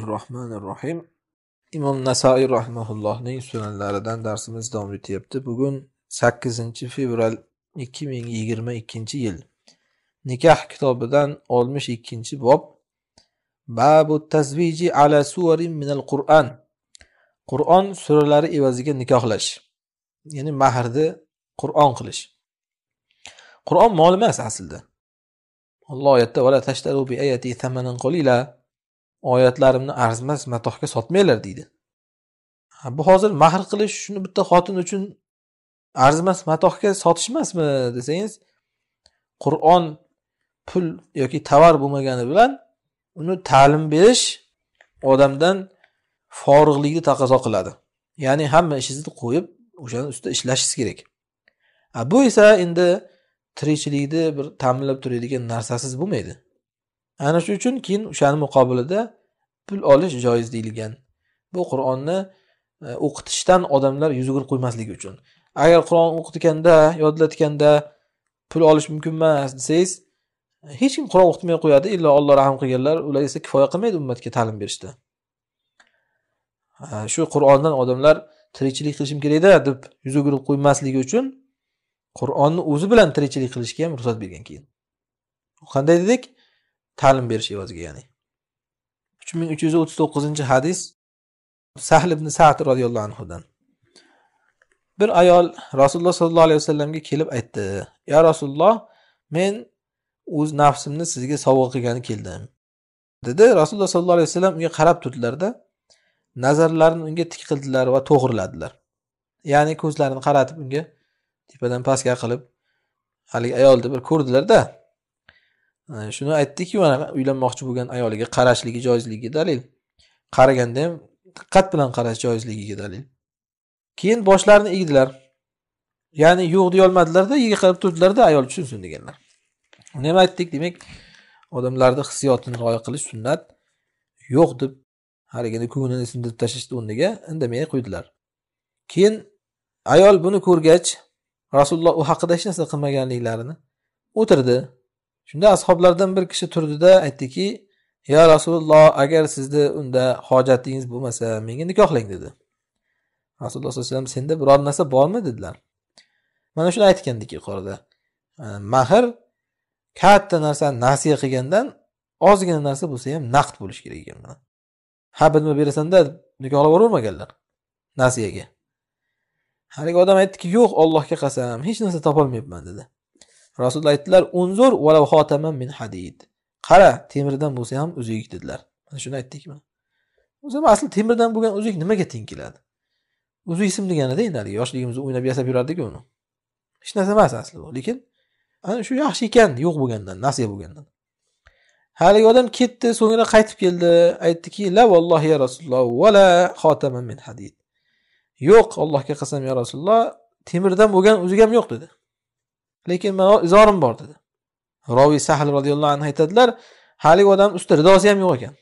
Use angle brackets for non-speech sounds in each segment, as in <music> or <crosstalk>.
bismillahi rohmanir rohim imom nasoiy rahmaullohning sunanlaridan darsimiz davom etyapti bugun sakkizinchi fevral ikki ming yigirma ikkinchi yil nikoh kitobidan oltmish ikkinchi bob babu tazviji ala suvarin minal qur'an qur'on suralari evaziga nikohlash ya'ni mahrni qur'on qilish qur'on mol emas aslida alloh oyatda vala tashtaru bi ayati thamanan qalila oyatlarimni arzimas matohga sotmanglar deydi bu hozir mahr qilish shuni bitta xotin uchun arzimas matohga sotish emasmi desangiz qur'on pul yoki tovar bo'lmagani bilan uni ta'lim berish odamdan forig'likni taqozo qiladi ya'ni hamma ishingizni qo'yib o'shani ustida ishlashingiz kerak bu esa endi tirikchilikni bir ta'minlab turadigan narsasiz bo'lmaydi ana shu uchun keyin o'shani muqobilida pul olish joiz deyilgan bu qur'onni e, o'qitishdan odamlar yuz o'girib qo'ymasligi uchun agar qur'on o'qitganda yodlatganda pul olish mumkin emas desangiz e, hech kim qur'on o'qitmay qo'yadi illo alloh rahm qilganlar ular esa kifoya qilmaydi ummatga ta'lim berishda e, shu qur'ondan odamlar tirikchilik qilishim kerakda deb yuz o'girib qo'ymasligi uchun qur'onni o'zi bilan tirikchilik qilishga ham ruxsat bergan keyin qanday dedik ta'lim berish evaziga ya'ni uch ming uch yuz o'ttiz to'qqizinchi hadis sahl ibn sad roziyallohu anhudan bir ayol rasululloh sollallohu alayhi vasallamga kelib aytdi yo rasululloh men o'z nafsimni sizga sovg'a qilgani keldim dedi rasululloh sollallohu alayhi vasallam unga qarab turdilarda nazarlarini unga tik qildilar va to'g'riladilar ya'ni ko'zlarini qaratib unga tepadan pastga qilib haligi ayolni bir ko'rdilarda shuni aytdiki mana uylanmoqchi bo'lgan ayoliga qarashligi joizligiga dalil qaraganda ham diqqat bilan qarash joizligiga dalil keyin boshlarini egdilar ya'ni yo'q deyolmadilarda qarab turdilarda ayol tushunsin deganlar uni ham aytdik demak odamlarni hissiyotini rioya qilish sunnat yo'q deb haligini ko'nglini sindirib tashlashni o'rniga indamay qo'ydilar keyin ayol buni ko'rgach rasululloh u haqida hech narsa qilmaganliklarini o'tirdi shunda ashoblardan bir kishi turdida aytdiki yo rasululloh agar sizni unda hojatingiz bo'lmasa menga nikohlang dedi rasululloh sallallohu alayhi vasallam senda biror narsa bormi dedilar mana shuni aytgandiki yuqorida e, mahr katta narsani nasiya qilgandan ozgina narsa bo'lsa ham naqd bo'lishi kerak ekan ha bilma berasanda nikohlab yubormaganlar nasiyaga haligi odam aytdiki yo'q ollohga qasam hech narsa topolmayapman dedi rasululloh aytdilar unzur min hadid qara temirdan bo'lsa ham uzuk dedilar mana shuni aytdik o'zi asli temirdan bo'lgan uzuk nimaga teng keladi uzuk ism deganida endi haligi yoshligimizda o'ynab yasab yurardiku uni hech narsa emas asli u lekin ana shu yaxshi ekan yo'q bo'lgandan nasiya bo'lgandan haligi odam ketdi so'ngra qaytib keldi aytdiki la vallohi ya rasululloh vala xotaman min hadid yo'q allohga qasam ya rasululloh temirdan bo'lgan uzuk ham yo'q dedi lekin mani izorim bor dedi roviy sahl roziyallohu anhu aytadilar haligi odam usti ridosi ham yo'q ekan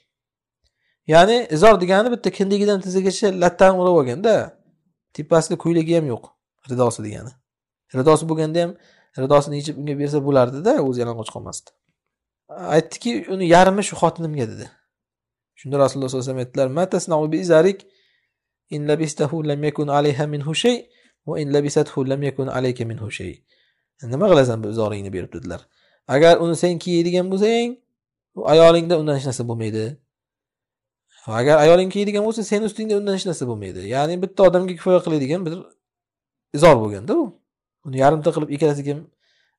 ya'ni izor degani bitta kindigidan tizzagacha lattani o'rab olganda tepasida ko'ylagi ham yo'q ridosi degani ridosi bo'lganda ham ridosini yechib unga bersa bo'lardida o'zi yalang'och qolmasdi aytdiki uni yarmi shu xotinimga dedi shunda rasululloh sallallohu alayhi vasallam aytdilar nima qilasan zoringni berib dedilar agar uni sen kiyadigan bo'lsang ayolingda undan hech narsa bo'lmaydi agar ayoling kiyadigan bo'lsa sen ustingda undan hech narsa bo'lmaydi ya'ni bitta odamga kifoya qiladigan bir izor bo'lganda u uni yarimta qilib ikkalasiga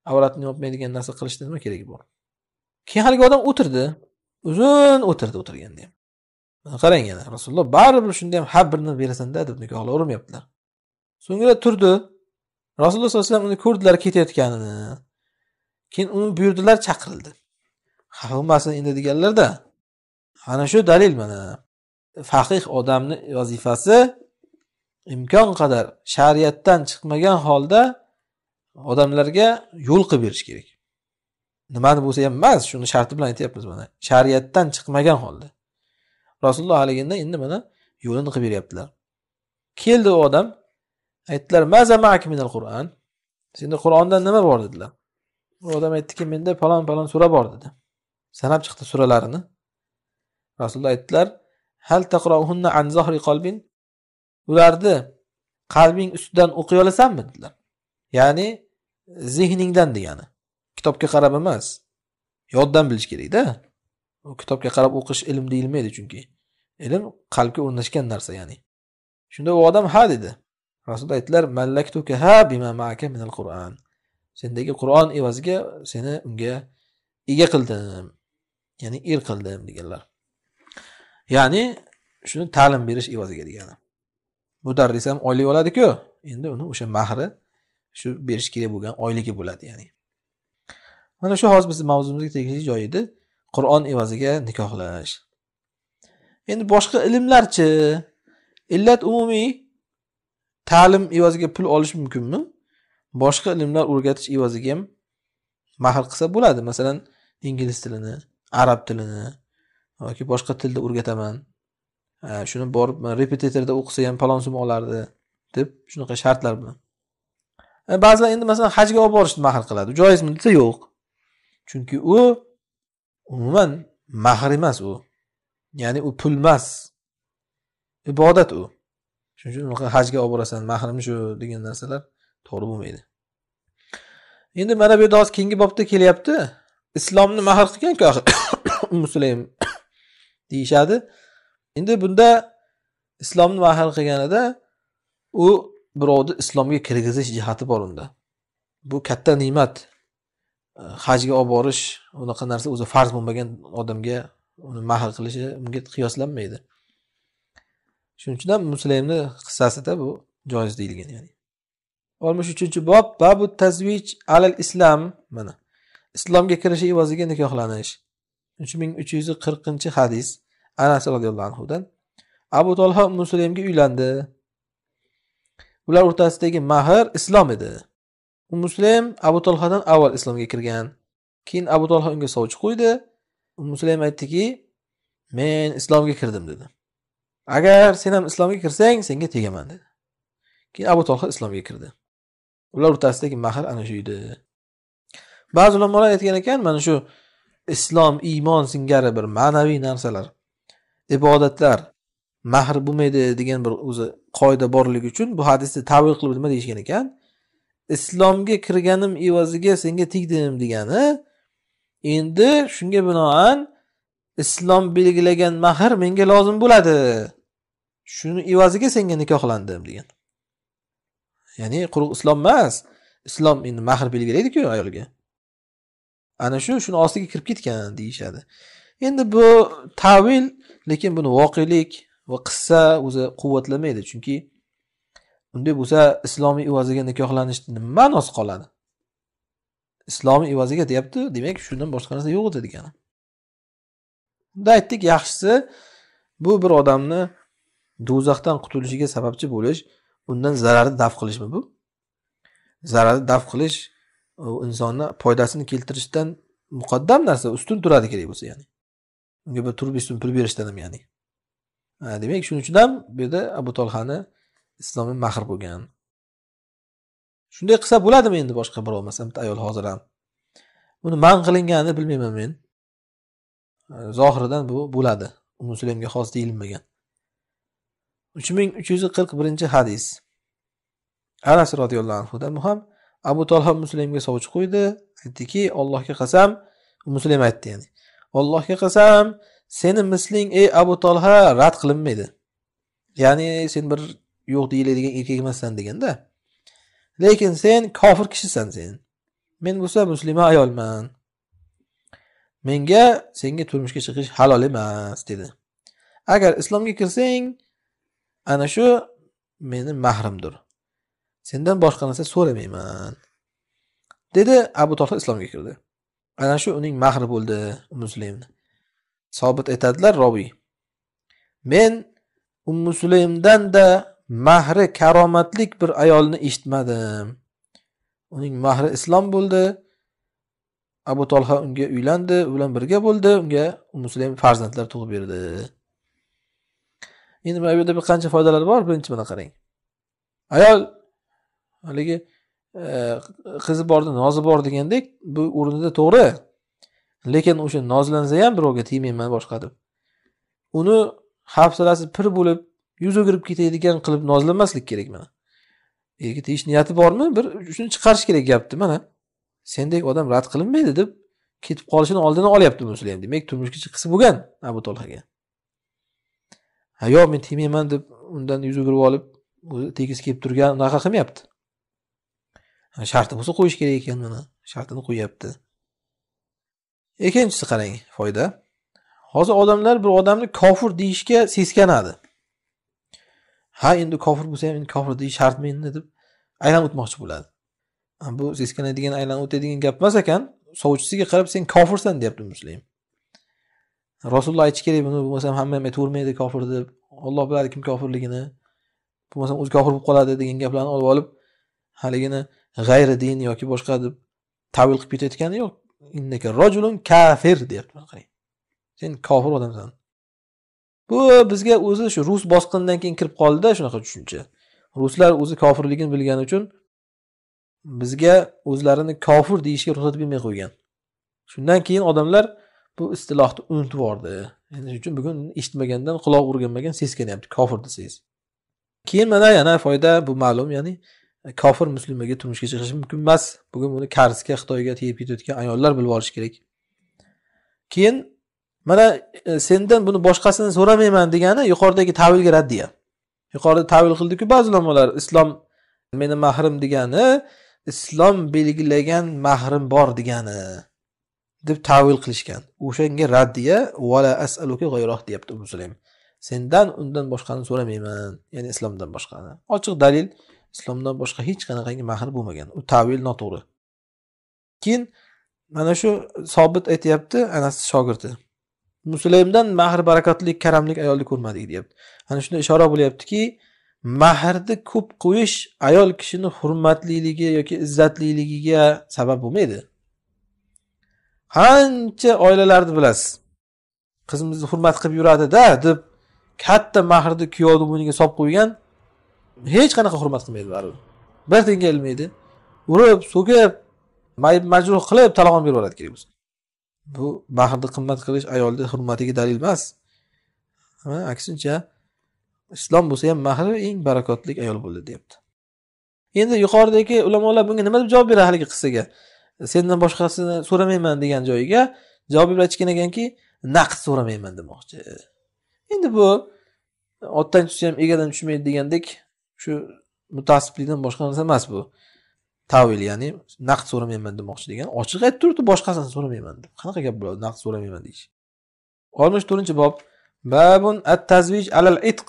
avratni yopmaydigan narsa qilishda nima keragi bor keyin haligi odam o'tirdi uzun o'tirdi o'tirganda ham qarang yana rasululloh baribir shunda ham har birini berasanda deb nikohlar urmayaptilar so'ngra turdi rasululloh sallallohu alayhi vasallam uni ko'rdilar ketayotganini keyin uni buyurdilar chaqirildi xafa bo'lmasin endi deganlarda ana shu dalil mana faqih odamni vazifasi imkon qadar shariatdan chiqmagan holda odamlarga yo'l qilib berish kerak nimani bo'lsa ham emas shuni sharti bilan aytyapmiz mana shariatdan chiqmagan holda rasululloh haligida endi mana yo'lini qilib beryaptilar keldi u odam aytdilar maza mak minal qur'an senda qur'ondan nima bor dedilar u odam aytdiki menda falon palon sura bor dedi sanab chiqdi suralarini rasululloh aytdilar hal taqrouhunna an zahri qalbin ularni qalbing ustidan o'qiy olasanmi dedilar ya'ni zehningdan degani kitobga qarab emas yoddan bilish kerakda u kitobga qarab o'qish ilm deyilmaydi chunki ilm qalbga o'rnashgan narsa ya'ni shunda u odam ha dedi rasululloh aytdilar mallaktukaha bima maaka minal qur'an sendagi qur'on evaziga seni unga ega qildim ya'ni er qildim deganlar ya'ni shuni ta'lim berish evaziga degani mudarris ham oylik oladiku endi uni o'sha mahri shu berish kerak bo'lgan oyligi bo'ladi ya'ni mana shu hozir bizni mavzumizga tegishli joy edi qur'on evaziga nikohlash endi boshqa ilmlarchi illat umumiy ta'lim evaziga pul olish mumkinmi boshqa ilmlar o'rgatish evaziga ham mahr qilsa bo'ladi masalan ingliz tilini arab tilini yoki boshqa tilda o'rgataman shuni borib repetitorda o'qisa ham palon summa olardi deb shunaqa shartlar bilan e, ba'zilar endi masalan hajga olib borishni mahr qiladi joizmi desa yo'q chunki u umuman mahr emas u ya'ni u pul emas ibodat u shuning uchun unaqa hajga olib borasan mahrim shu degan narsalar to'g'ri bo'lmaydi endi mana bu yerda hozir keyingi bobda kelyapti islomni mahr qilganku axir <coughs> musulaym <coughs> deyishadi endi bunda islomni mahr qilganida u birovni islomga kirgizish jihati bor unda bu katta ne'mat hajga olib borish unaqa narsa o'zi farz bo'lmagan odamga uni mahr qilishi unga qiyoslanmaydi shuning uchun ham muslimni qissasida bu joiz deyilgan ya'ni oltmish uchinchi bob babu tazvij alal islam mana islomga kirish evaziga nikohlanish uch ming uch yuz qirqinchi hadis anas roziyallohu anhudan abu tolha muslimga uylandi ular o'rtasidagi mahr islom edi u muslim abu tolhadan avval islomga kirgan keyin abu tolha unga sovchi qo'ydi muslim aytdiki men islomga kirdim dedi agar sen ham islomga kirsang senga tegaman dedi keyin abu tolha islomga kirdi ular o'rtasidagi mahr ana shu edi ba'zi ulamolar aytgan ekan mana shu islom iymon singari bir ma'naviy narsalar ibodatlar mahr bo'lmaydi degan bir o'zi qoida borligi uchun bu hadisni tavil qilib nima deyishgan ekan islomga kirganim evaziga senga tegdim degani endi shunga binoan islom belgilagan mahr menga lozim bo'ladi shuni evaziga senga nikohlandim degan ya'ni quruq islom emas islom endi mahr belgilaydiku ayolga ana shu shuni ostiga kirib ketgan deyishadi endi bu tavil lekin buni voqelik va qissa o'zi quvvatlamaydi chunki unday bo'lsa islomiy evaziga nikohlanishni nima ma'nosi qoladi islomiy evaziga deyapti demak shundan boshqa narsa yo'q edi degani unda aytdik yaxshisi bu bir odamni do'zaxdan qutulishiga sababchi bo'lish undan zararni daf qilishmi bu zararni daf qilish insonni foydasini keltirishdan muqaddam narsa ustun turadi kerak bo'lsa ya'ni unga bir turib ustun pul berishdan ham ya'ni demak shuning uchun ham bu yerda abu tolhani islomga mahr bo'lgan shunday qilsa bo'ladimi endi boshqa birov masalan bitta ayol hozir ham buni man qilinganini bilmayman men zohiridan bu bo'ladi umusulamga xos deyilmagan uch ming uch yuz qirq birinchi hadis anas roziyallohu anhudan ham abu tolha muslimga sovchi qo'ydi aytdiki allohga qasam muslim aytdi ya'ni allohga qasam seni misling ey abu tolha rad qilinmaydi ya'ni sen bir yo'q deyiladigan erkak emassan deganda lekin sen kofir kishisan sen men bo'lsa muslima ayolman menga senga turmushga chiqish halol emas dedi agar islomga kirsang ana shu meni mahrimdir sendan boshqa narsa so'ramayman dedi abu tolha islomga kirdi ana shu uning mahri bo'ldi musulimni sobit aytadilar robiy men musulimdan da mahri karomatlik bir ayolni eshitmadim uning mahri islom bo'ldi abu tolha unga uylandi u bilan birga bo'ldi unga ummu farzandlar tug'ib berdi endi mana bu yerda qancha foydalar bor birinchi buni qarang ayol haligi e, qizi bordi nozi bor degandek bu o'rnida to'g'ri lekin o'sha nozlansa ham birovga tegmayman boshqa deb uni hafsalasi pir bo'lib yuz o'girib ketadigan qilib nozlanmaslik kerak mana erga tegish niyati bormi bir shuni chiqarish kerak gapni mana sendek odam rad qilinmaydi deb ketib qolishini oldini olyapti muslim demak turmushga chiqqisi bo'lgan abu tolhaga ha yo'q men tegmayman deb undan yuz o'girib olib o'zi tegisi kelib turgan unaqa qilmayapti sharti bo'lsa qo'yish kerak ekan mana shartini qo'yyapti ikkinchisi qarang foyda hozir odamlar bir odamni kofir deyishga seskanadi ha endi kofir bo'lsa ham endi kofir deyish shartmi endi deb aylanib o'tmoqchi bo'ladi bu seskanadigan aylanib o'tadigan gap emas ekan sovchisiga qarab sen kofirsan deyapti muslim rasululloh aytishi kerak buni bo'lmasam hamma ham aytavermaydi kofir deb olloh biladi kim kofirligini bo'lmasam o'zi kofir bo'lib qoladi degan gaplarni olib olib haligini g'ayri din yoki boshqa deb tavil qilib ketayotgani yo'q innaka rojulun kafir deyapti qarang sen kofir odamsan bu bizga o'zi shu rus bosqinidan keyin kirib qoldida shunaqa tushuncha ruslar o'zi kofirligini bilgani uchun bizga o'zlarini kofir deyishga ruxsat bermay qo'ygan shundan keyin odamlar bu istilohni unutib yubordi shuning uchun bugun eshitmagandan quloq o'rganmagan seskanyapti kofir desangiz keyin mana yana foyda bu ma'lum ya'ni e, kofir muslimaga turmushga chiqishi mumkin emas bugun buni karsga xitoyga tegib ketayotgan ayollar bilib olishi kerak keyin mana e, sendan buni boshqasini so'ramayman degani yuqoridagi tavilga raddiya yuqorida tavil qildiku ba'zi ulamolar islom meni mahrim degani islom belgilagan mahrim bor degani deb tavil qilishgan o'shanga raddiya vala asaluki g'ayroh deyapti musulim sendan undan boshqani so'ramayman ya'ni islomdan boshqani ochiq dalil islomdan boshqa hech qanaqangi mahr bo'lmagan u tavil noto'g'ri keyin mana shu sobit aytyapti anas shogirdi musulimdan mahr barakotli karamlik ayolni ko'rmadik deyapti ana shunda ishora bo'lyaptiki mahrni ko'p qo'yish ayol kishini hurmatliligi yoki izzatliligiga sabab bo'lmaydi qancha oilalarni bilasiz qizimizni hurmat qilib yuradida deb katta mahrni kuyovni bo'yniga solib qo'ygan hech qanaqa hurmat qilmaydi baribir bir tiyinga ilmaydi urib so'kib majruh qilib talag'on berib yuboradi kerak bo'lsa bu mahrni qimmat qilish ayolni hurmatiga dalil emas aksincha islom bo'lsa ham mahri eng barakotli ayol bo'ldi deyapti endi yuqoridagi ulamolar bunga nima deb javob beradi haligi qissaga sendan boshqasini so'ramayman degan joyiga javob ibn aytishgan ekanki naqd so'ramayman demoqchi endi bu otdan tushsa ham egadan tushmaydi degandek shu mutaassiblikdan boshqa narsa emas bu tavil ya'ni naqd so'ramayman demoqchi degan ochiq aytib turibdi boshqasini so'ramayman deb qanaqa gap bo'ladi naqd so'ramayman deyish oltmish to'rtinchi bob babun at tazvij alal itq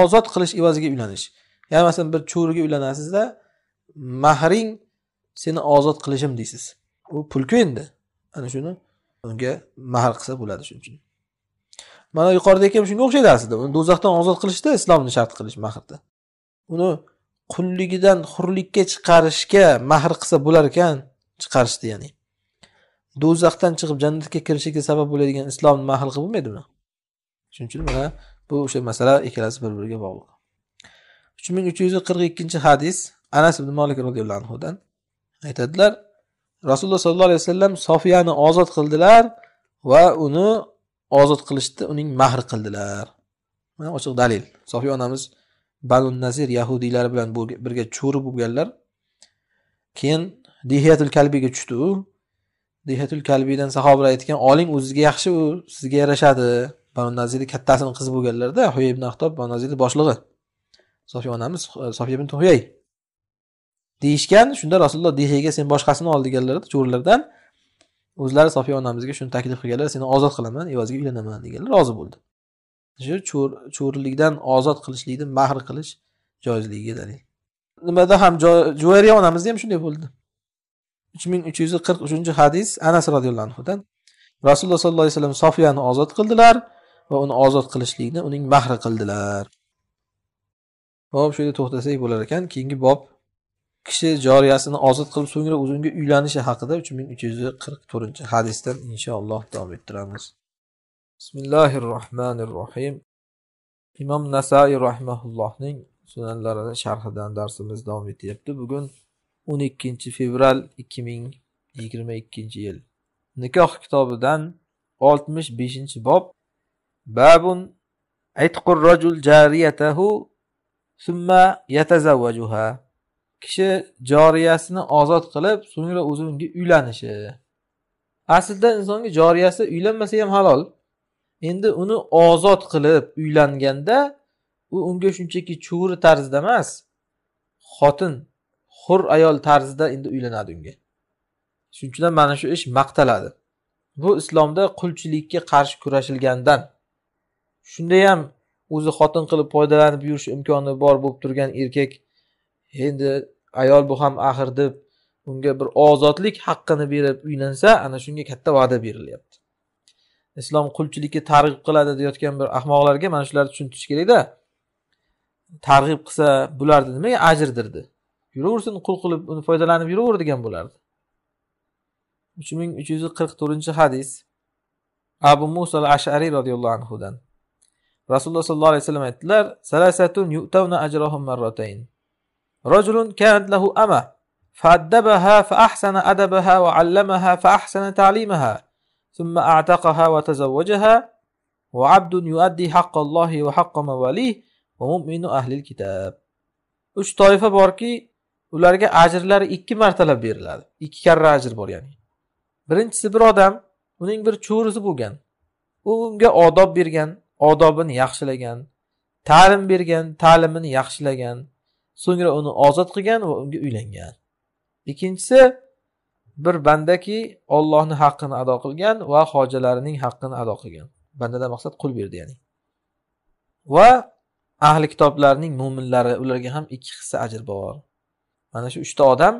ozod qilish evaziga uylanish ya'ni masalan bir cho'riga uylanasizda mahring seni ozod qilishim deysiz u pulku endi ana shuni unga mahr qilsa bo'ladi shuning uchun mana yuqorida ham shunga o'xshaydi aslida uni do'zaxdan ozod qilishda islomni shart qilish mahrda uni qulligidan hurlikka chiqarishga mahr qilsa bo'lar ekan chiqarishdi ya'ni do'zaxdan chiqib jannatga kirishiga sabab bo'ladigan islomni mahr qilib bo'lmaydimi shuning uchun mana bu o'sha masala ikkalasi bir biriga bog'liq uch ming uch yuz qirq ikkinchi hadis anas ibn molik roziyallohu anhudan aytadilar rasululloh sollallohu alayhi vasallam sofiyani ozod qildilar va uni ozod qilishda uning mahr qildilar mana ochiq dalil sofiya onamiz banu nazir yahudiylari bilan birga cho'ri bo'lganlar keyin dihiyatul kalbiga tushdi u dihiyatul kalbiydan sahobalar aytgan oling o'zizga yaxshi u sizga yarashadi banu nazirni kattasini qizi bo'lganlarda huyay ibn axtob banu nazirni boshlig'i sofiya onamiz sofiya ibn huyay deyishgan shunda rasululloh dehiyga sen boshqasini ol deganlarida cho'rilardan o'zlari sofiya onamizga shuni taklif qilganlar seni ozod qilaman evaziga uylanaman deganlar rozi bo'ldi shu cho'rilikdan ozod qilishlikni mahr qilish joizligiga dalil nimada ham juvayriya onamizda ham shunday bo'ldi uch ming uch yuz qirq uchinchi hadis anas roziyallohu anhudan rasululloh sollallohu alayhi vasallam sofiyani ozod qildilar va uni ozod qilishlikni uning mahri qildilar ho'p shu yerda to'xtasak bo'lar ekan keyingi bob kishi joriyasini ozod qilib so'ngra o'zinga uylanishi haqida uch ming uch yuz qirq to'rtinchi hadisdan inshaalloh davom ettiramiz bismillahi rohmanir rohim imom nasaiy rahmaullohning sunanlarini sharhidan darsimiz davom etyapti bugun o'n ikkinchi fevral ikki ming yigirma ikkinchi yil nikoh kitobidan oltmish beshinchi bob babun itqur rajul jariyatahu summa yatazawwajuha kishi joriyasini ozod qilib so'ngra o'zi unga uylanishi aslida insonga joriyasi uylanmasa ham halol endi uni ozod qilib uylanganda u unga shunchaki cho'ri tarzida emas xotin hur ayol tarzida endi uylanadi unga shuning uchun ham mana shu ish maqtaladi bu islomda qulchilikka qarshi kurashilgandan shunda ham o'zi xotin qilib foydalanib yurish imkoni bor bo'lib turgan erkak endi ayol bu ham axir deb unga bir ozodlik haqqini berib uylansa ana shunga katta va'da berilyapti islom qulchilikka targ'ib qiladi deyotgan bir ahmoqlarga mana shularni tushuntirish kerakda targ'ib qilsa bularni nimaga ajrdirdi yuraversin qul qilib uni foydalanib yuraver degan bo'lardi uch ming uch yuz qirq to'rtinchi hadis abu muso al ashariy roziyallohu anhudan rasululloh sollallohu alayhi vasallam aytdilar رجل كانت له أمة فأدبها فأحسن أدبها وعلمها فأحسن تعليمها ثم أعتقها وتزوجها وعبد يؤدي حق الله وحق مواليه ومؤمن أهل الكتاب uch toifa borki ularga ajrlari ikki martalab beriladi ikki karra ajr bor ya'ni birinchisi bir odam uning bir cho'risi bo'lgan u unga odob bergan odobini yaxshilagan ta'lim bergan ta'limini yaxshilagan so'ngra uni ozod qilgan va unga uylangan ikkinchisi bir bandaki ollohni haqqini ado qilgan va hojalarining haqqini ado qilgan bandadan maqsad qul berdi ya'ni va ahli kitoblarning mo'minlari ularga ham ikki hissa ajr bor mana shu uchta odam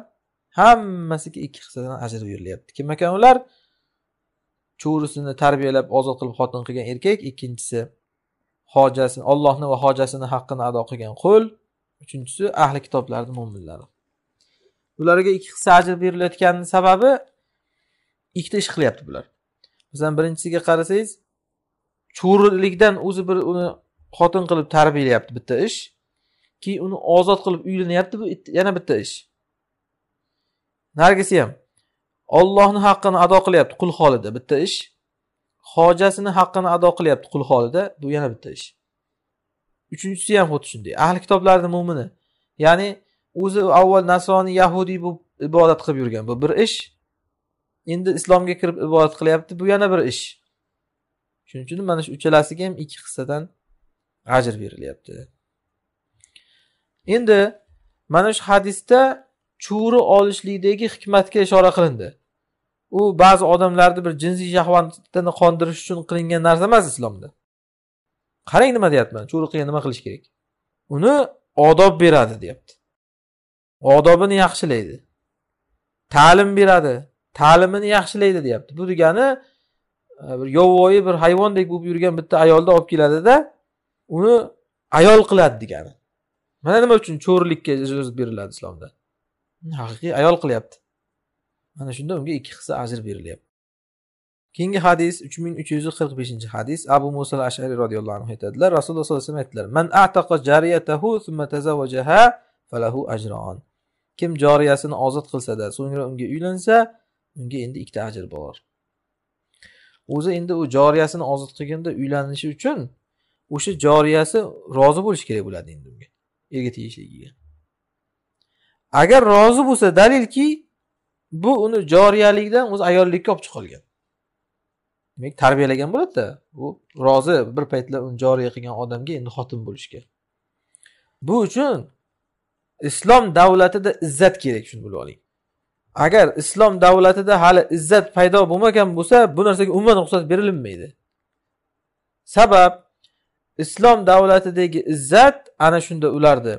hammasiga ikki hissadan ajr berilyapti kim ekan ular cho'risini tarbiyalab ozod qilib xotin qilgan erkak ikkinchisi hojasi ollohni va hojasini haqqini ado qilgan qul uchinchisi ahli kitoblarni mo'minlari ularga ikki hissa ajr berilayotganini sababi ikkita ish qilyapti bular masalan birinchisiga qarasangiz cho'rilikdan o'zi bir uni xotin qilib tarbiyalayapti bitta ish keyin uni ozod qilib uylanyapti bu yana bitta ish narigisi ham ollohni haqqini ado qilyapti qul holida bitta ish hojasini haqqini ado qilyapti qul holida bu yana bitta ish uchinchisi ham xuddi shunday ahli kitoblarni mo'mini ya'ni o'zi avval nasroniy yahudiy bo'lib ibodat qilib yurgan bu bir ish endi islomga kirib ibodat qilyapti bu yana bir ish shuning uchun mana shu uchalasiga ham ikki hissadan ajr berilyapti endi mana shu hadisda chuvri olishlikdagi hikmatga ishora qilindi u ba'zi odamlarni bir jinsiy shahvatini qondirish uchun qilingan narsa emas islomda qarang nima deyapman chuvruqiga nima qilish kerak uni odob beradi deyapti odobini yaxshilaydi ta'lim beradi ta'limini yaxshilaydi deyapti bu degani e, bir yovvoyi bir hayvondek bo'lib yurgan bitta ayolni olib keladida uni ayol qiladi degani mana nima uchun cho'rilikka ijozat beriladi islomda haqiqiy ayol qilyapti mana shunda unga ikki hissa ajr berilyapti keyingi hadis uch ming uch yuz qirq beshinchi hadis abu muso ashari roziyallohu anhu aytadilar rasululloh sallallohu alayhi vasallam aytdilar man ataqa falahu ajron kim joriyasini ozod qilsada so'ngra unga uylansa unga endi ikkita ajr bor o'zi endi u joriyasini ozod qilganda uylanishi uchun o'sha joriyasi rozi bo'lishi kerak bo'ladi endi unga erga tegishligiga agar rozi bo'lsa dalilki bu uni joriyalikdan o'zi ayollikka olib chiqilgan demak tarbiyalagan bo'ladida u rozi bir paytlar uni joriy qilgan odamga endi xotin bo'lishga bu uchun islom davlatida izzat kerak shuni bilib oling agar islom davlatida hali izzat paydo bo'lmagan bo'lsa bu narsaga umuman ruxsat berilinmaydi sabab islom davlatidagi izzat ana shunda ularni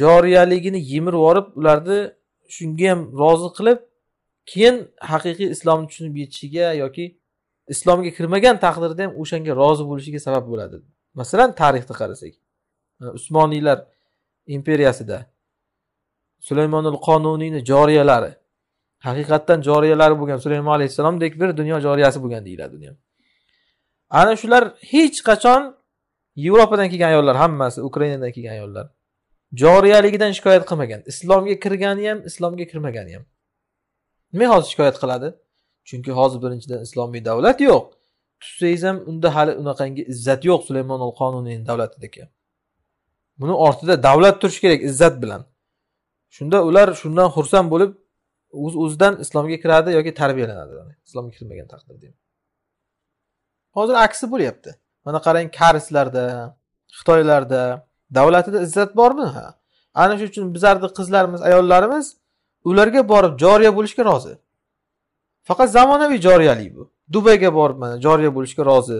joriyaligini yemirib yuborib ularni shunga ham rozi qilib keyin haqiqiy islomni tushunib yetishiga yoki islomga kirmagan taqdirda ham o'shanga rozi bo'lishiga sabab bo'ladi masalan tarixni qarasak usmoniylar imperiyasida sulaymonul qonuniyni joriyalari haqiqatdan joriyalari bo'lgan sulaymon alayhissalomdek bir dunyo joriyasi bo'lgan deyiladi ham ana shular hech qachon yevropadan kelgan ayollar hammasi ukrainadan kelgan ayollar joriyaligidan shikoyat qilmagan islomga kirgani ham islomga kirmagani ham nima hozir shikoyat qiladi chunki hozir birinchidan islomiy davlat yo'q tutsangiz ham unda hali unaqangi izzat yo'q sulaymon al qonuniyni davlatidagi buni ortida davlat turishi kerak izzat bilan shunda ular shundan xursand bo'lib o'z uz o'zidan islomga kiradi yoki tarbiyalanadi islomga kirmagan taqdirda hozir aksi bo'lyapti mana qarang koreyslarda xitoylarda davlatida izzat bormi ha ana shuning uchun bizlarni qizlarimiz ayollarimiz ularga borib joriya bo'lishga rozi faqat zamonaviy joriyalik bu dubayga borib mana joriya bo'lishga rozi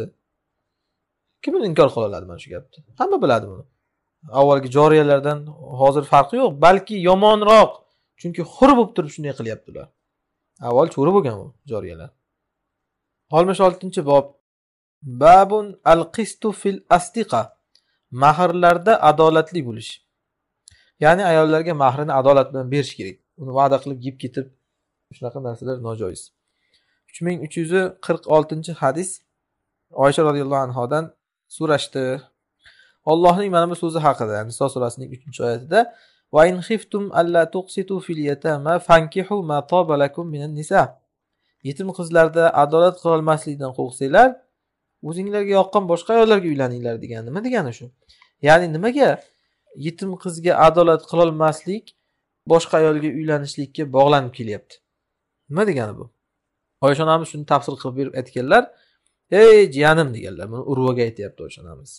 kim inkor qila oladi mana shu gapni hamma biladi buni avvalgi joriyalardan hozir farqi yo'q balki yomonroq chunki hur bo'lib turib shunday qilyapti ular avval cho'ri bo'lgan u joriyalar oltmish oltinchi bob babun al qistu fil astiqa mahrlarda adolatli bo'lish ya'ni ayollarga mahrini adolat bilan berish kerak uni va'da qilib yeb ketib shunaqa narsalar nojoiz uch ming uch yuz qirq oltinchi hadis oysha roziyallohu anhodan so'rashdi allohning mana bu so'zi haqida niso surasining uchinchi oyatida yetim qizlarda adolat qilolmaslikdan qo'rqsanglar o'zinglarga yoqqan boshqa ayollarga uylaninglar degan nima degani shu ya'ni nimaga yetim qizga adolat qilolmaslik boshqa ayolga uylanishlikka bog'lanib kelyapti nima degani bu oysha onamiz shuni tafsir qilib berib aytganlar ey jiyanim deganlar buni urvaga aytyapti oysha onamiz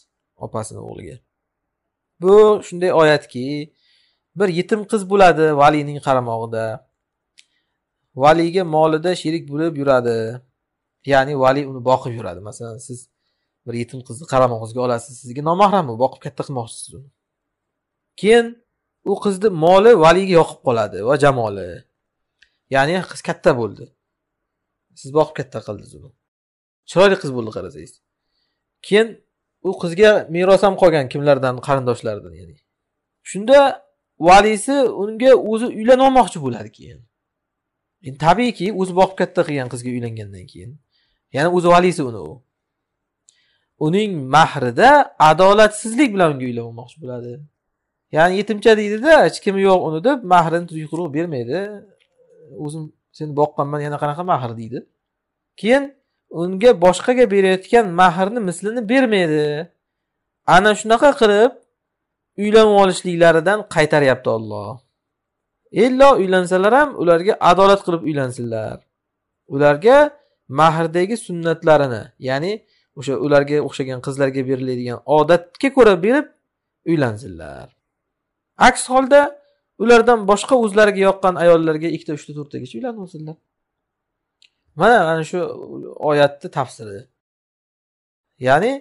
opasini o'g'liga bu shunday oyatki bir yetim qiz bo'ladi valiyning qaramog'ida valiyga molida sherik bo'lib yuradi ya'ni valiy uni boqib yuradi masalan siz bir yetim qizni qaramog'ingizga olasiz sizga nomahram u boqib katta qilmoqchisiz uni keyin u qizni moli valiyga yoqib qoladi va jamoli ya'ni qiz katta bo'ldi siz boqib katta qildingiz uni chiroyli qiz bo'ldi qarasangiz keyin u qizga meros ham qolgan kimlardan qarindoshlaridan ya'ni shunda valisi unga o'zi uylanolmoqchi bo'ladi keyin endi tabiiyki o'zi boqib katta qilgan qizga uylangandan keyin ya'ni o'zi valisi uni u uning mahrida adolatsizlik bilan unga uylanmoqchi bo'ladi ya'ni yetimcha deydida hech kimi yo'q uni deb mahrini quruq bermaydi o'zim seni boqqanman yana qanaqa mahr deydi keyin unga boshqaga berayotgan mahrni mislini bermaydi ana shunaqa qilib uylanib olishliklaridan qaytaryapti olloh illo uylansalar ham ularga adolat qilib uylansinlar ularga mahrdagi sunnatlarini ya'ni o'sha ularga o'xshagan qizlarga beriladigan odatga ko'ra berib uylansinlar aks holda ulardan boshqa o'zlariga yoqqan ayollarga ikkita uchta to'rttagacha uylanmasinlar mana ana shu oyatni tafsiri ya'ni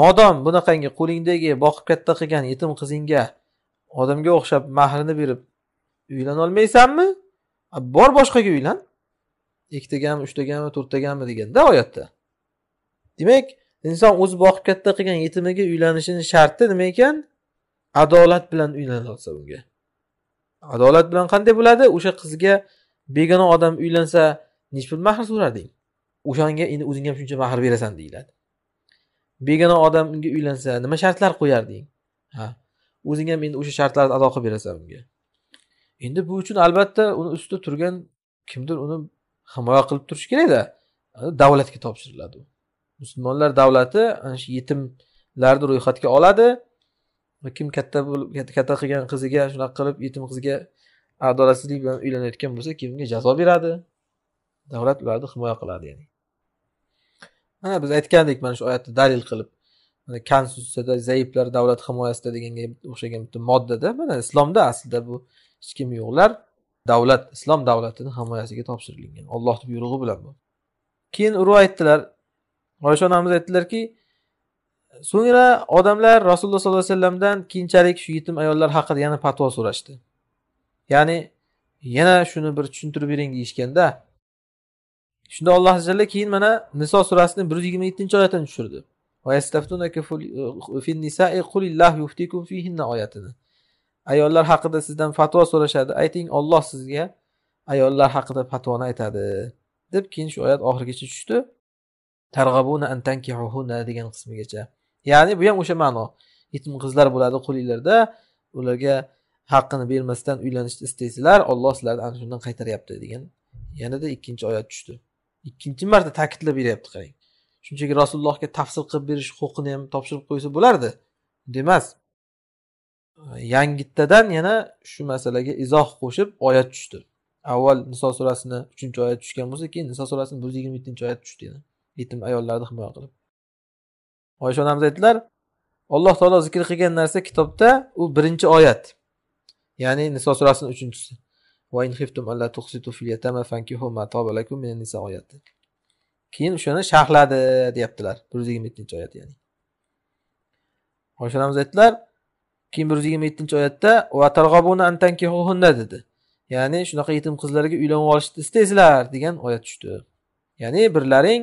modom bunaqangi qo'lingdagi boqib katta qilgan yetim qizingga odamga o'xshab mahrini berib uylanolmaysanmi bor boshqaga uylan ikkitagami uchtagami to'rttagami deganda oyatda demak inson o'zi boqib katta qilgan yetimiga uylanishini sharti nima ekan adolat bilan uylanolsa unga adolat bilan qanday bo'ladi o'sha qizga begona odam uylansa nechi pul mahr so'rading o'shanga endi o'zing ham shuncha mahr berasan deyiladi begona odam unga uylansa nima shartlar qo'yarding ha o'zing ham endi o'sha shartlarni ado qilib berasan unga endi bu uchun albatta uni ustida turgan kimdir uni himoya qilib turishi kerakda davlatga topshiriladi u musulmonlar davlati ana shu yetimlarni ro'yxatga oladi kim katta katta qilgan qiziga shunaqa qilib yetim qizga adolatsizlik bilan uylanayotgan bo'lsa kimga jazo beradi davlat ularni himoya qiladi ya'ni mana biz aytgandik mana shu oyatni dalil qilib mana konstitutsiyada zaiflar davlat himoyasida deganga o'xshagan bitta moddada mana islomda aslida bu hech kim yo'qlar davlat islom davlatini himoyasiga topshirilgan ollohni buyrug'i bilan bu keyin urug' aytdilar oysha onamiz aytdilarki so'ngra odamlar rasululloh sollallohu alayhi vasallamdan keyinchalik shu yetim ayollar haqida yana fatvo so'rashdi ya'ni yana shuni bir tushuntirib bering deyishganda shunda alloh jalla keyin mana niso surasini bir yuz yigirma yettinchi oyatini tushirdi oyatini ayollar haqida sizdan fatvo so'rashadi ayting olloh sizga ayollar haqida fatvoni aytadi deb keyin shu oyat oxirigacha tushdi targ'abuna an tankihuhunna degan qismigacha ya'ni bu ham o'sha ma'no yetim qizlar bo'ladi qo'linglarda ularga haqqini bermasdan uylanishni istaysizlar olloh sizlarni ana shundan qaytaryapti degan yanada ikkinchi oyat tushdi ikkinchi marta ta'kidlab beryapti qarang shunchaki rasulullohga tafsir qilib berish huquqini ham topshirib qo'ysa bo'lardi demas yangitadan yana shu masalaga izoh qo'shib oyat tushdi avval niso surasini uchinchi oyat tushgan bo'lsa keyin niso surasini bir yuz yigirma yettinchi oyat tushdi yetim ayollarni himoya qilib oysha onamiz aytdilar alloh taolo zikr qilgan narsa kitobda u birinchi oyat ya'ni niso surasini uchinchisi keyin o'shani sharhladi deyaptilar bir yuz yigirma yettinchi oyat ya'ni oysha onamiz aytdilar keyin bir yuz yigirma yettinchi oyatda dedi ya'ni shunaqa yetim qizlarga uylanib olishni istaysizlar degan oyat tushdi ya'ni birlaring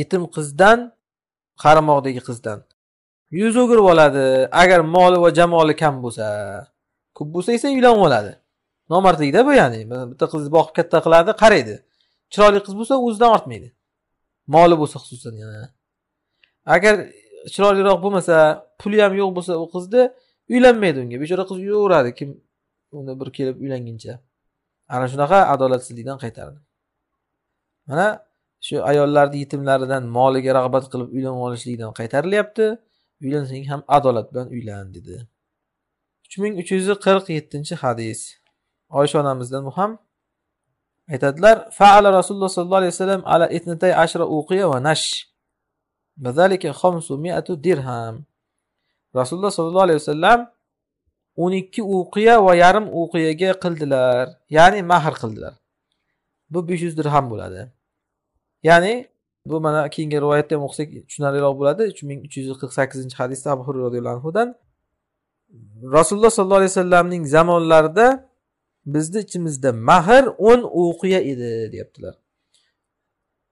yetim qizdan qarmoqdagi qizdan yuz o'girib oladi agar moli va jamoli kam bo'lsa ko'p bo'lsa esa uylanib oladi nomardlikda bu ya'ni bitta qizni boqib katta qiladi qaraydi chiroyli qiz bo'lsa o'zidan ortmaydi moli bo'lsa xususan yana agar chiroyliroq bo'lmasa puli ham yo'q bo'lsa u qizni uylanmaydi unga bechora qiz yuraveradi kim uni bir kelib uylanguncha ana shunaqa adolatsizlikdan qaytardi mana shu ayollarni yetimlaridan moliga rag'bat qilib uylanib olishlikdan qaytarilyapti uylansang ham adolat bilan uylan dedi uch ming uch yuz qirq yettinchi hadis oysha onamizdan bu ham aytadilar faala rasululloh sollallohu alayhi vasallam ala itnatay ashra uqiya va nash dirham rasululloh sollallohu alayhi vasallam o'n ikki uqiya va yarim uqiyaga qildilar ya'ni mahr qildilar bu besh yuz dirham bo'ladi ya'ni bu mana keyingi rivoyatda ham o'qisak tushunarliroq bo'ladi uch ming uch yuz qirq sakkizinchi hadisda abu hurra roziyallohu anhudan rasululloh sollallohu alayhi vasallamning zamonlarida bizni ichimizda mahr o'n o'qiya edi deyaptilar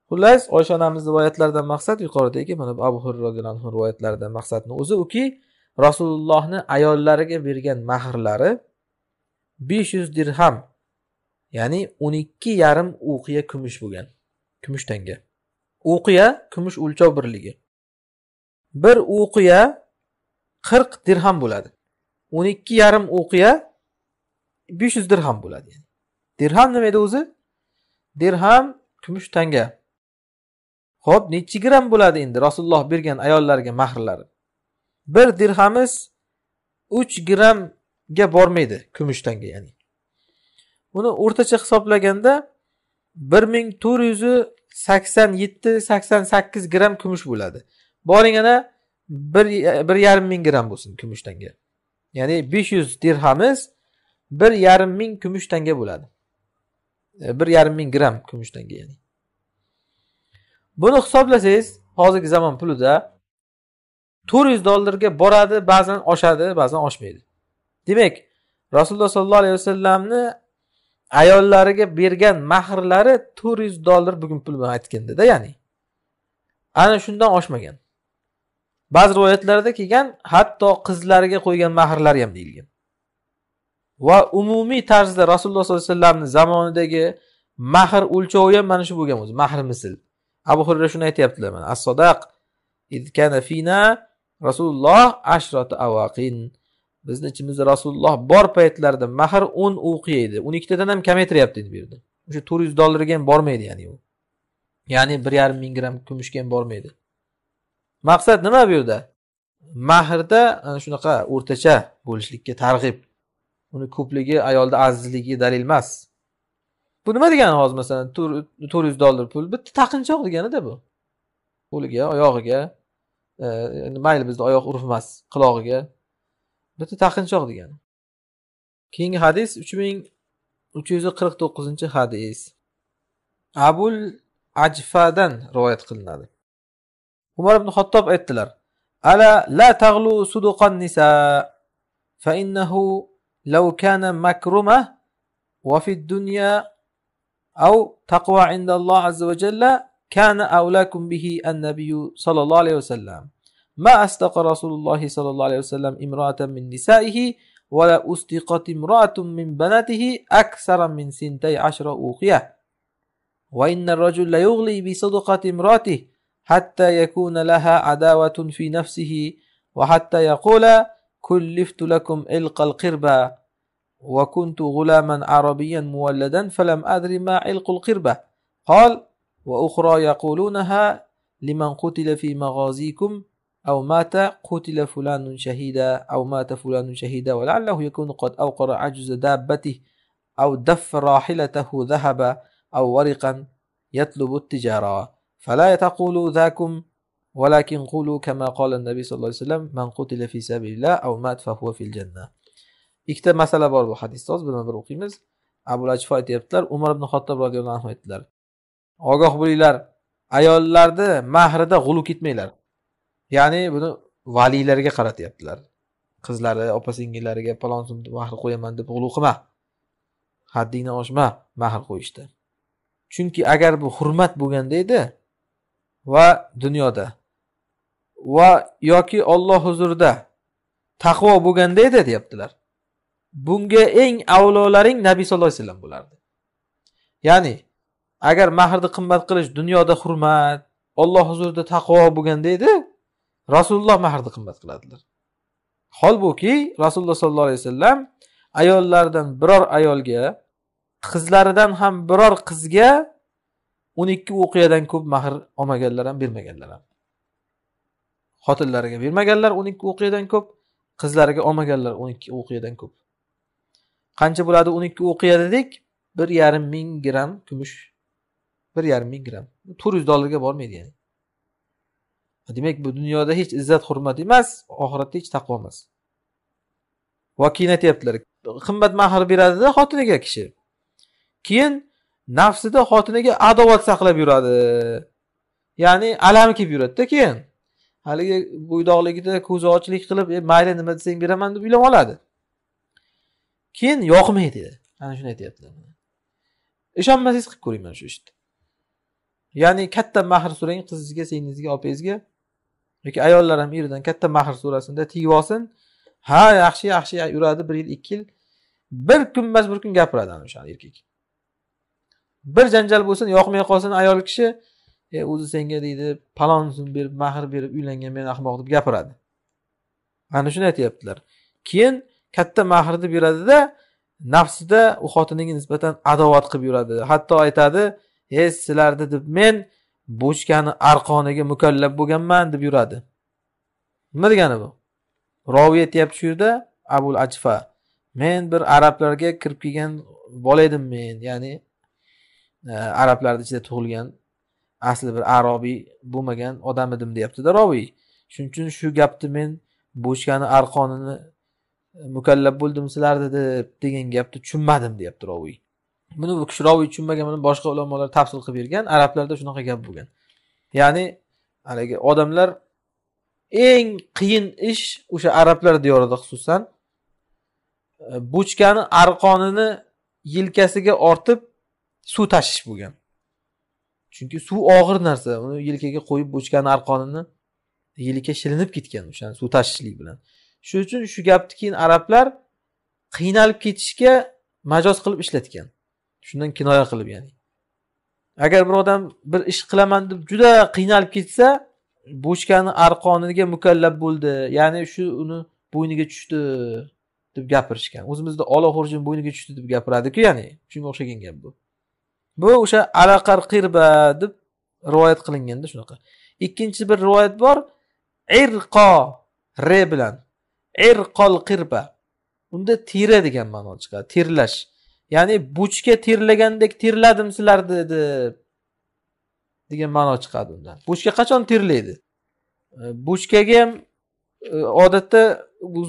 xullas oysha onamiz rivoyatlaridan maqsad yuqoridagi mana bu abu hurra roziyallohu anhu rivoyatlaridan maqsadni o'zi uki rasulullohni ayollariga bergan mahrlari besh yuz dirham ya'ni o'n ikki yarim o'qiya kumush bo'lgan kumush tanga o'qiya kumush o'lchov birligi bir o'qiya qirq dirham bo'ladi o'n ikki yarim o'qiya besh yuz dirham bo'ladi dirham nima edi o'zi dirham kumush tanga ho'p nechi gram bo'ladi endi rasululloh bergan ayollarga mahrlari bir dirhamiz uch gramga bormaydi kumush tanga ya'ni buni o'rtacha hisoblaganda bir ming to'rt yuz sakson yetti sakson sakkiz gramm kumush bo'ladi boring ana bir, bir yarim ming gramm bo'lsin kumush tanga ya'ni besh yuz dirhamiz bir yarim ming kumush tanga bo'ladi e, bir yarim ming gramm kumush tanga ya'ni buni hisoblasangiz hozirgi zamon pulida to'rt yuz dollarga boradi ba'zan oshadi ba'zan oshmaydi demak rasululloh sollallohu alayhi vasallamni ayollariga bergan mahrlari to'rt yuz dollar bugun pul bilan aytgandada ya'ni ana shundan oshmagan ba'zi rivoyatlarda kelgan hatto qizlariga qo'ygan mahrlari ham deyilgan va umumiy tarzda rasululloh sollallohu alayhi vasallamni zamonidagi mahr o'lchovi ham mana shu bo'lgan o'zi mahr misl abu hurra shuni aytyaptilar mana as sodaq fina rasululloh ashrota avaqin bizni ichimizda rasululloh bor paytlarda mahr o'n uqiya edi o'n ikkitadan ham kamaytiryapti endi bu yerda o'sha to'rt yuz dollarga ham bormaydi ya'ni u ya'ni bir yarim ming gramm kumushga ham bormaydi maqsad nima bu yerda mahrda ana shunaqa o'rtacha bo'lishlikka targ'ib uni ko'pligi ayolda azizligi dalil emas bu nima degani hozir masalan to'rt yuz dollar pul bitta taqinchoq deganida bu qo'liga oyog'iga e, mayli bizda oyoq urf emas qulog'iga bitta taqinchoq degani keyingi hadis uch ming uch yuz qirq to'qqizinchi hadis abul ajfadan rivoyat qilinadi umar ibn xattob aytdilar ala la tag'lu suduqan nisa fa innahu law kana makruma wa fi dunya aw taqwa inda alloh azza va jalla kana awlakum bihi an nabiy sallallohu alayhi vasallam ما أستقى رسول الله صلى الله عليه وسلم امرأة من نسائه ولا أستقت امرأة من بناته أكثر من سنتي عشر أوقية وإن الرجل ليغلي بصدقة امرأته حتى يكون لها عداوة في نفسه وحتى يقول كلفت لكم علق القربة وكنت غلاما عربيا مولدا فلم أدر ما علق القربة قال وأخرى يقولونها لمن قتل في مغازيكم أو مات قتل فلان شهيدا أو مات فلان شهيدا ولعله يكون قد أوقر عجز دابته أو دف راحلته ذهبا أو ورقا يطلب التجارة فلا تقولوا ذاكم ولكن قولوا كما قال النبي صلى الله عليه وسلم من قتل في سبيل الله أو مات فهو في الجنة ikkita masala bor bu hadisda hozir birma bir o'qiymiz abu lajfo aytyaptilar umar ibn xattob roziyallohu anhu aytdilar ogoh bo'linglar ayollarni mahrida g'ulu ketmanglar ya'ni buni valiylarga qaratyaptilar qizlari opa singillariga palon sumni mahr qo'yaman deb g'ulu qilma haddingdan oshma mahr qo'yishda chunki agar bu hurmat bo'lganda edi va dunyoda va yoki olloh huzurida taqvo bo'lganda edi deyaptilar bunga eng avlolaring nabiy sallallohu alayhi vasallam bo'lardi ya'ni agar mahrni qimmat qilish dunyoda hurmat olloh huzurida taqvo bo'lganda edi rasululloh mahrni qimmat qiladilar holbuki rasululloh sollallohu alayhi vasallam ayollardan biror ayolga qizlaridan ham biror qizga o'n ikki o'qiyadan ko'p mahr olmaganlar ham bermaganlar ham xotinlariga bermaganlar o'n ikki o'qiyadan ko'p qizlariga olmaganlar o'n ikki o'qiyadan ko'p qancha bo'ladi o'n ikki o'qiya dedik bir yarim ming gramm kumush bir yarim ming gramm to'rt yuz dollarga bormaydi ya'ni demak bu dunyoda hech izzat hurmat emas oxiratda hech taqvo emas keyin aytyaptilar qimmat mahr beradida xotiniga kishi keyin nafsida xotiniga adovat saqlab yuradi ya'ni alam kelib yuradida keyin haligi bo'ydoqligida ochlik qilib e mayli nima desang beraman deb uylanib oladi keyin yoqmaydi ana shuni aytyaptilar ishonmasangiz qilib ko'ring mana shu ishni ya'ni katta mahr so'rang qizingizga singlingizga opangizga yoki ayollar ham eridan katta mahr so'rasinda tegib olsin ha yaxshi yaxshi yuradi bir yil ikki yil bir kun emas bir kun gapiradi ana o'sha erkak bir janjal bo'lsin yoqmay qolsin ayol kishi e o'zi senga deydi palon so'm berib mahr berib uylangan men ahmoq deb gapiradi ana shuni aytyaptilar keyin katta mahrni beradida nafsida u xotiniga nisbatan adovat qilib yuradi hatto aytadi e sizlarni deb men bochkani arqoniga mukallab bo'lganman deb yuradi nima degani bu roviy aytyapti shu yerda abul ajfa men bir arablarga kirib kelgan bola edim men ya'ni e, arablarni ichida tug'ilgan asli bir arobiy bo'lmagan odam edim deyaptida roviy shuning uchun shu gapni men bochkani arqonini mukallab bo'ldim sizlar deb degan gapni tushunmadim deyapti roviy buni kishi roviy tushunmagan buni boshqa ulamolar tafsil qilib bergan arablarda shunaqa gap bo'lgan ya'ni haligi odamlar eng qiyin ish o'sha arablar diyorida xususan e, bochkani arqonini yelkasiga ortib suv tashish bo'lgan chunki suv og'ir narsa uni yelkaga qo'yib bochkani arqonini yelka shilinib ketgan o'sha suv tashishlik bilan shuning uchun shu gapni keyin arablar qiynalib ketishga majoz qilib ishlatgan shundan kinoya qilib ya'ni agar bir odam bir ish qilaman deb juda qiynalib ketsa bochkani arqoniga mukallab bo'ldi ya'ni shu uni bo'yniga tushdi deb gapirishgan o'zimizda xurjin bo'yniga tushdi deb gapiradiku ya'ni shunga o'xshagan gap bu bu o'sha alaqar qirba deb rivoyat qilinganda shunaqa ikkinchi bir rivoyat bor irqo re bilan irqol qirba unda tira degan ma'no chiqadi terlash ya'ni buchka terlagandek terladim sizlar dedi degan ma'no chiqadi undan buchka qachon terlaydi e, buchkaga ham e, odatda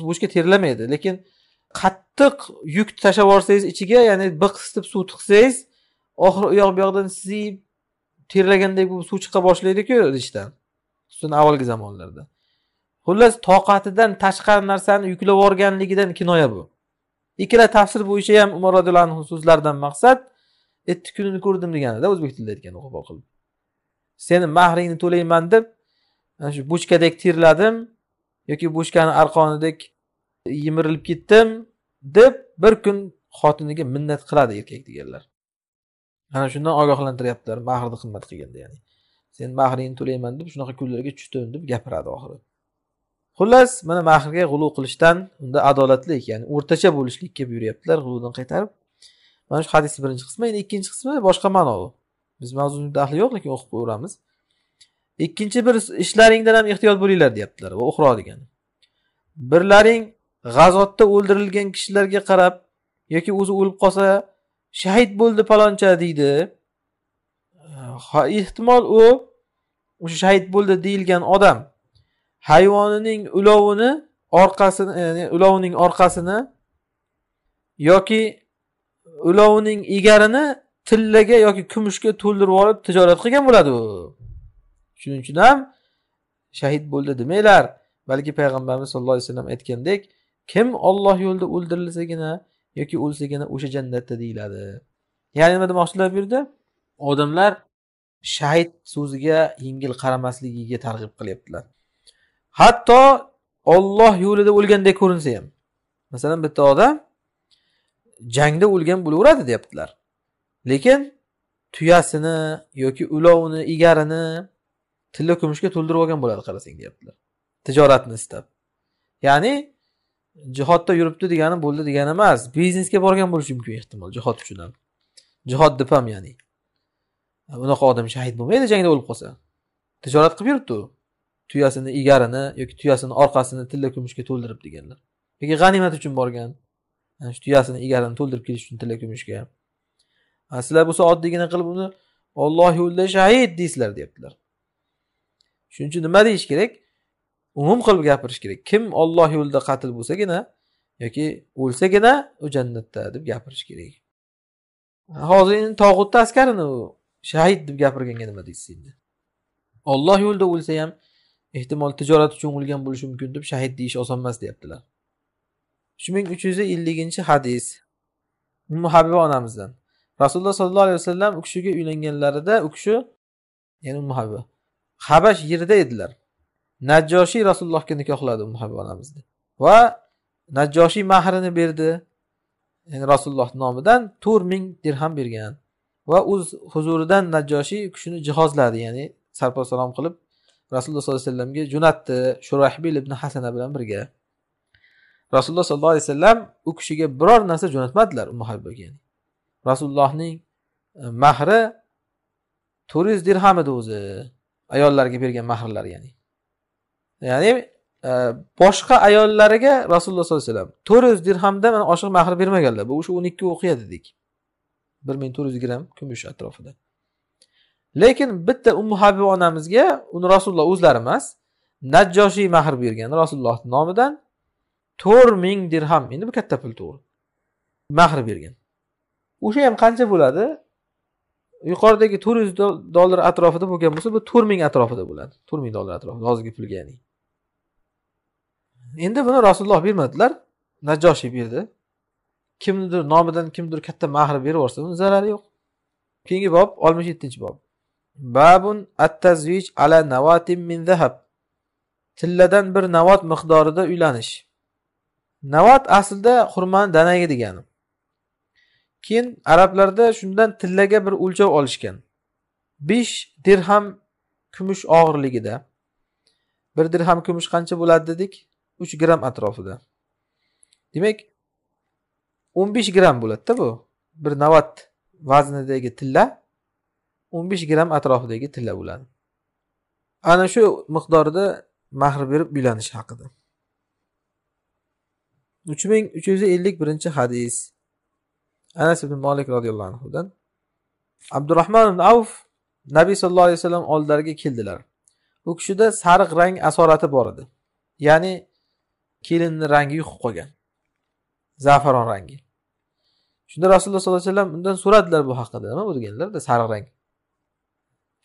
buchka terlamaydi lekin qattiq yuk tashlab yuborsangiz ichiga ya'ni biqsitib suv tiqsangiz oxiri u yoq bu yoqdan sizib terlagandek bo'lib suv chiqa boshlaydiku idishdan xususan avvalgi zamonlarda xullas toqatidan tashqari narsani yuklab yuborganligidan kinoya bu ikkala tafsir bo'yicha ham umar roziyallohu anhu so'zlaridan maqsad etti kunini ko'rdim deganida o'zbek tilida aytgan qo'pol qilib seni mahringni to'layman deb mana shu bochkadek terladim yoki bochkani arqonidek yemirilib ketdim deb bir kun xotiniga minnat qiladi erkak deganlar ana shundan ogohlantiryaptilar mahrni qimmat qilganda ya'ni sen mahringni to'layman deb shunaqa kunlarga tushdim deb gapiradi oxiri xullas mana mahrga g'ulu qilishdan unda adolatlik ya'ni o'rtacha bo'lishlikka buyuryaptilar g'uludan qaytarib mana shu hadisni birinchi qismi endi ikkinchi qismi boshqa ma'no biz mavzuni ahli yo'q lekin o'qib qo'yaveramiz ikkinchi bir ishlaringdan ham ehtiyot bo'linglar deyaptilar va uxro degani birlaring g'azotda o'ldirilgan kishilarga qarab yoki o'zi o'lib qolsa shahid bo'ldi paloncha deydi ehtimol u o'sha shahid bo'ldi deyilgan odam hayvonining ulovini orqasini ya'ni ulovining orqasini yoki ulovining egarini tillaga yoki kumushga to'ldirib olib tijorat qilgan bo'ladi u shuning uchun ham shahid bo'ldi demanglar balki payg'ambarimiz sallallohu alayhi vasallam aytgandek kim olloh yo'lida o'ldirilsagina yoki o'lsagina o'sha jannatda deyiladi ya'ni nima demoqchilar bu yerda odamlar shahid so'ziga yengil qaramasligiga targ'ib qilyaptilar hatto Alloh yo'lida o'lgandek ko'rinsa ham masalan bitta odam jangda o'lgan bo'laveradi deyaptilar lekin tuyasini yoki ulovini egarini tilla kumushga to'ldirib olgan bo'ladi qarasang deyaptilar tijoratni istab ya'ni jihodda yuribdi degani bo'ldi degani emas biznesga borgan bo'lishi mumkin ehtimol jihod uchun ham jihod deb ham ya'ni unaqa odam shahid bo'lmaydi jangda o'lib qolsa tijorat qilib yuribdi u tuyasini egarini yoki tuyasini orqasini tilla kumushga to'ldirib deganlar yoki g'animat uchun borgan yani shu tuyasini egarini to'ldirib kelish uchun tilla kumushga sizlar bo'lsa oddiygina qilib uni olloh yo'lida shahid deysizlar deyaptilar shuning uchun nima deyish kerak umum qilib gapirish kerak kim olloh yo'lida qatl bo'lsagina yoki o'lsagina u jannatda deb gapirish kerak hozir endi tog'utni askarini u shahid deb gapirganga nima deysiz endi olloh yo'lida o'lsa ham ehtimol tijorat uchun o'lgan bo'lishi mumkin deb shahid deyish oson emas deyaptilar uch ming uch yuz elliginchi hadis ummu habiba onamizdan rasululloh sollallohu alayhi vasallam u kishiga uylanganlarida u kishi ya'ni ummu habiba habash yerida edilar najjoshiy rasulullohga nikohladi ummu habiba onamizni va najjoshiy mahrini berdi ya'ni rasululloh nomidan to'rt ming dirham bergan va o'z huzuridan najjoshiy u kishini jihozladi ya'ni sarpo salom qilib rasululloh sollallohu alayhi vasallamga jo'natdi shurahbil ibn hasana bilan birga rasululloh sollallohu alayhi vasallam u kishiga biror narsa jo'natmadilar muhabbaga rasulullohning e, mahri to'rt yuz dirham edi o'zi ayollarga bergan mahrlar ya'ni ya'ni e, boshqa ayollariga rasululloh sollallohu alayhi vasallam to'rt yuz dirhamda mana oshiq mahr bermaganlar bu o'sha o'n ikki o'qiya dedik bir ming to'rt yuz gramm kumush atrofida lekin bitta ummu habiba onamizga uni rasululloh o'zlari emas najjoshiy mahr bergan rasulullohni nomidan to'rt ming dirham endi bu katta pul to'g'ri mahr bergan o'sha ham qancha bo'ladi yuqoridagi to'rt yuz dollar atrofida bo'lgan bo'lsa bu to'rt ming atrofida bo'ladi to'rt ming dollar atrofida hozirgi pulga ya'ni endi buni rasululloh bermadilar najjoshiy berdi kimnidir nomidan kimdir katta mahr berib yuborsa uni zarari yo'q keyingi bob oltmish yettinchi bob Babun at-tazvij ala navatin min zahab. Tilladan bir navat miqdorida uylanish. Navat aslida xurmani danagi degani. Keyin arablarda shundan tillaga bir o'lchov olishgan. 5 dirham kumush og'irligida. 1 dirham kumush qancha bo'ladi dedik? 3 gram atrofida. Demak 15 gram bo'ladida bu. Bir navat vaznidagi tilla o'n besh gramm atrofidagi tilla bo'ladi ana shu miqdorda mahr berib uylanish haqida uch ming uch yuz ellik birinchi hadis anas ibn molik roziyallohu anhudan abdurahmon ibn avf nabiy sallallohu alayhi vasallam oldilariga keldilar u kishida sariq rang asorati bor edi ya'ni kelinni rangi yuqib qolgan zafaron rangi shunda rasululloh sollallohu alayhi vasallam undan so'radilar bu haqida nima bo'lganlarda sariq rang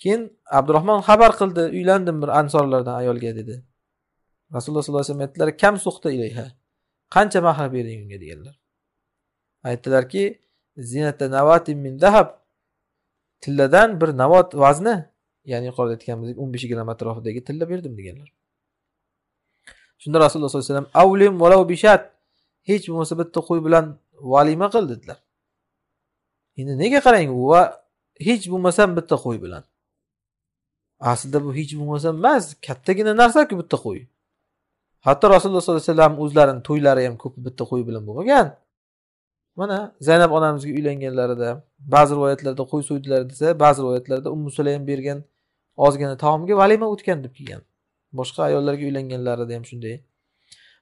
keyin abdurahmon xabar qildi uylandim bir ansorlardan ayolga dedi rasululloh sollallohu alayhi vasallam aytdilar kam suxta ilayha qancha mahr berding unga deganlar aytdilarki zinata navatin min dahab tilladan bir navot vazni ya'ni yuqorida aytganimizdek o'n besh gram atrofidagi tilla berdim deganlar shunda rasululloh sollallohu alayhi vasallam avlim bishat hech bo'lmasa bitta qo'y bilan valima qil dedilar endi nega qarang va hech bo'lmasam bitta qo'y bilan aslida bu hech bo'lmasa emas kattagina narsaku bitta qo'y hatto rasululloh sollallohu alayhi vasallam o'zlarini to'ylari ham ko'p bitta qo'y bilan bo'lmagan mana zaynab onamizga uylanganlarida ba'zi rivoyatlarda qo'y so'ydilar desa ba'zi rivoyatlarda ummu sulaym bergan ozgina taomga valima o'tgan deb kelgan boshqa ayollarga uylanganlarida ham shunday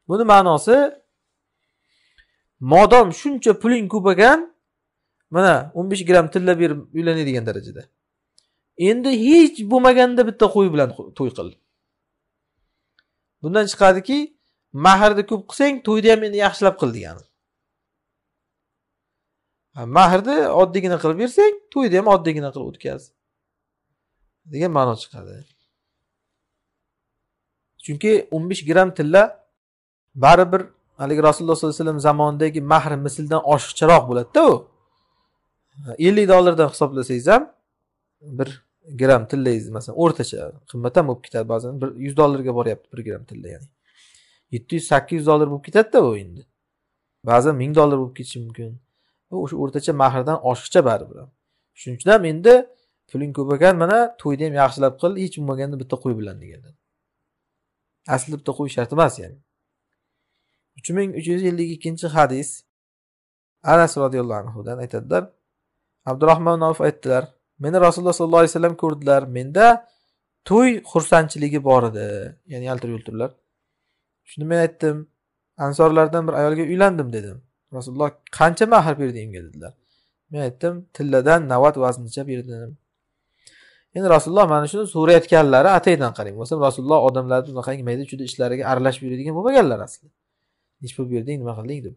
buni ma'nosi modom shuncha puling ekan mana o'n besh gramm tilla berib uylanadigan darajada endi hech bo'lmaganda bitta qo'y bilan to'y qil bundan chiqadiki mahrni ko'p qilsang to'yni ham endi yaxshilab qil degani mahrni oddiygina qilib bersang to'yni ham oddiygina qilib o'tkaz degan ma'no chiqadi chunki o'n besh gramm tilla baribir haligi rasululloh sollallohu alayhi vasallam zamonidagi mahr misldan oshiqcharoq bo'ladida u ellik dollardan hisoblasangiz ham bir gram tillaysiz masalan o'rtacha qimmat ham bo'lib ketadi ba'zan bir yuz dollarga boryapti bir gram tilla ya'ni yetti yuz sakkiz yuz dollar bo'lib ketadida u endi ba'zan ming dollar bo'lib ketishi mumkin o'sha o'rtacha mahrdan oshiqcha baribir ham shuning uchun ham endi puling ko'p ekan mana to'yni ham yaxshilab qil hech bo'lmaganda bitta qo'y bilan deganda asli bitta qo'y shart emas ya'ni uch ming uch yuz ellik ikkinchi hadis anas roziyallohu anhudan aytadilar abdurahmon aytdilar meni rasululloh sollallohu alayhi vasallam ko'rdilar menda to'y xursandchiligi bor edi ya'ni yaltir yultirlar shunda men aytdim ansorlardan bir ayolga uylandim dedim rasululloh qancha mahr berdi unga dedilar men aytdim tilladan navat vaznicha berdim endi rasululloh mana shuni so'rayotganlari ataydan qarang bo'lsa rasululloh odamlarni bunaqangi mayda chuyda ishlariga aralashib yuradigan bo'lmaganlar aslida nechi pul berding nima qilding deb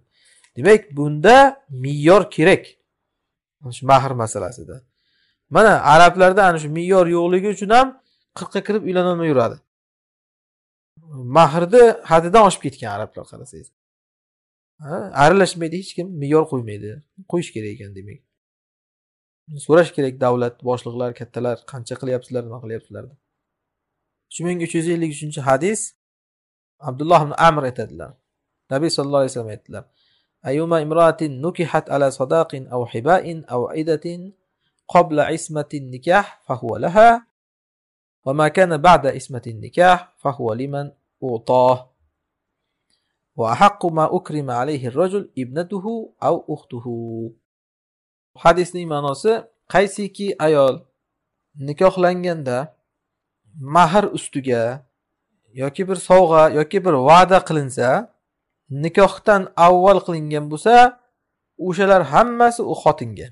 demak bunda me'yor kerak shu mahr masalasida mana arablarda ana shu me'yor yo'qligi uchun ham qirqqa kirib uylanolmay yuradi mahrni haddidan oshib ketgan arablar qarasangiz aralashmaydi hech kim me'yor qo'ymaydi qo'yish kerak ekan demak so'rash kerak davlat boshliqlar kattalar qancha qilyapsizlar nima qilyapsizlar deb shu ming uch yuz ellik uchinchi hadis abdulloh ibn amr aytadilar nabiy sallallohu alayhi vasallam aytdilar imroatin nukihat ala sadaqin hibain قبل عصمة النكاح فهو لها وما كان بعد عصمة النكاح فهو لمن أعطاه وأحق ما أكرم عليه الرجل ابنته أو أخته hadisning ma'nosi qaysiki ayol nikohlanganda mahr ustiga yoki bir sovg'a yoki bir va'da qilinsa nikohdan avval qilingan bo'lsa o'shalar hammasi u xotinga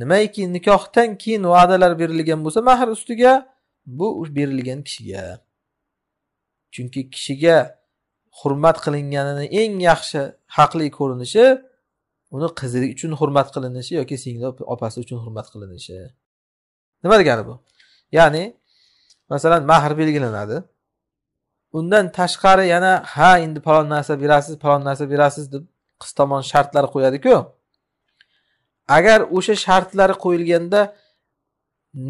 nimaiki nikohdan keyin va'dalar berilgan bo'lsa mahr ustiga bu berilgan kishiga chunki kishiga hurmat qilinganini eng yaxshi haqli ko'rinishi uni qizi uchun hurmat qilinishi yoki singli opasi uchun hurmat qilinishi nima degani bu ya'ni masalan mahr belgilanadi undan tashqari yana ha endi palon narsa berasiz palon narsa berasiz deb qiz tomon shartlar qo'yadiku agar o'sha shartlari qo'yilganda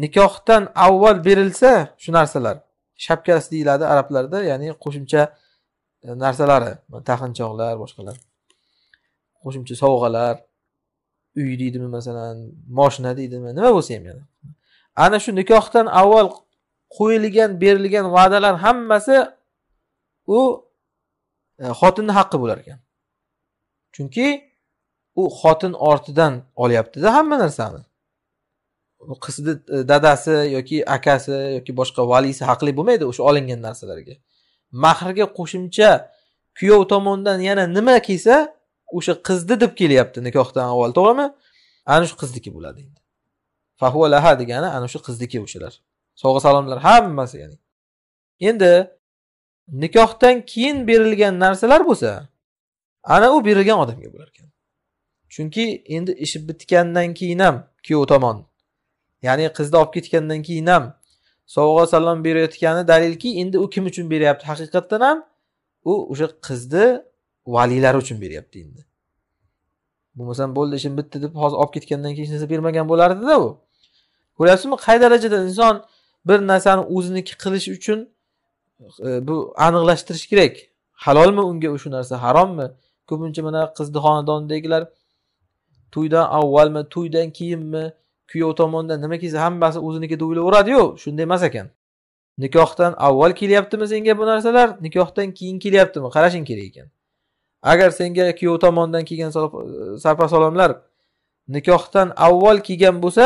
nikohdan avval berilsa shu narsalar shapkasi deyiladi arablarda ya'ni qo'shimcha e, narsalari taqinchoqlar boshqalar qo'shimcha sovg'alar uy deydimi masalan moshina deydimi nima bo'lsa ham yana ana shu nikohdan avval qo'yilgan berilgan va'dalar hammasi u e, xotinni haqqi bo'lar ekan chunki u xotin ortidan olyaptida hamma narsani qizni e, dadasi yoki akasi yoki boshqa valisi haqli bo'lmaydi o'sha olingan narsalarga mahrga qo'shimcha kuyov tomonidan yana nima kelsa o'sha qizni deb kelyapti nikohdan avval to'g'rimi ana shu qizniki bo'ladi endi fahuva laha degani ana shu qizniki o'shalar sovg'a salomlar hammasi ya'ni endi nikohdan keyin berilgan narsalar bo'lsa ana u berilgan odamga bo'lar ekan chunki endi ishi bitgandan keyin ham kuyov tomon ya'ni qizni olib ketgandan keyin ham sovg'a salom berayotgani dalilki endi u kim uchun beryapti haqiqatdan ham u o'sha qizni valiylari uchun beryapti endi bo'lmasam bo'ldi ishim bitdi deb hozir olib ketgandan keyin hech narsa bermagan bo'lardida u ko'ryapsizmi qay darajada inson bir narsani o'ziniki qilish uchun e, bu aniqlashtirish kerak halolmi unga o'sha narsa harommi ko'pincha mana qizni xonadonidagilar to'ydan avvalmi to'ydan keyinmi kuyov tomondan nima kelsa hammasi o'zinikida o'ylaveradiyu shunday emas ekan nikohdan avval kelyaptimi senga bu narsalar nikohdan keyin kelyaptimi qarashing kerak ekan agar senga kuyov tomonidan kelgan sarpa salomlar nikohdan avval kelgan bo'lsa